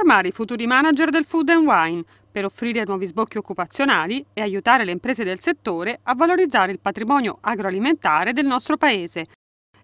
formare i futuri manager del food and wine per offrire nuovi sbocchi occupazionali e aiutare le imprese del settore a valorizzare il patrimonio agroalimentare del nostro paese,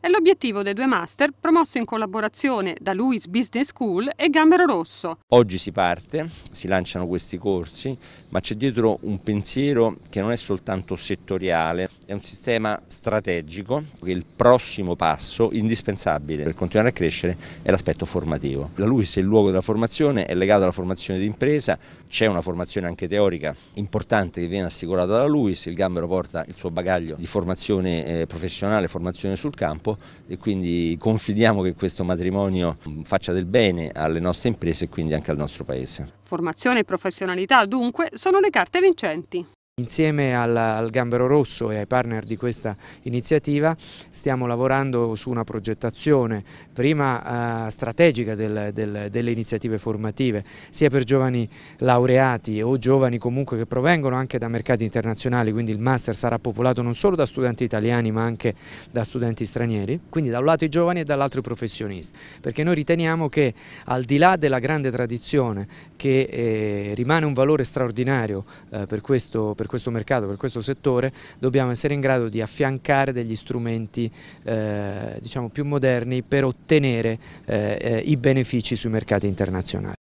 è l'obiettivo dei due master promosso in collaborazione da Luis Business School e Gambero Rosso. Oggi si parte, si lanciano questi corsi, ma c'è dietro un pensiero che non è soltanto settoriale, è un sistema strategico che il prossimo passo indispensabile per continuare a crescere è l'aspetto formativo. La LUIS è il luogo della formazione, è legato alla formazione di impresa, c'è una formazione anche teorica importante che viene assicurata da LUIS, il Gambero porta il suo bagaglio di formazione eh, professionale, formazione sul campo, e quindi confidiamo che questo matrimonio mm, faccia del bene alle nostre imprese e quindi anche al nostro Paese. Formazione e professionalità dunque sono le carte vincenti. Insieme al, al, Gambero Rosso e ai partner di questa iniziativa stiamo lavorando su una progettazione prima eh, strategica del, del, delle iniziative formative sia per giovani laureati o giovani comunque che provengono anche da mercati internazionali quindi il master sarà popolato non solo da studenti italiani ma anche da studenti stranieri quindi da un lato i giovani e dall'altro i professionisti perché noi riteniamo che al di là della grande tradizione che eh, rimane un valore straordinario eh, per questo per per questo mercato, per questo settore, dobbiamo essere in grado di affiancare degli strumenti eh, diciamo più moderni per ottenere eh, eh i benefici sui mercati internazionali.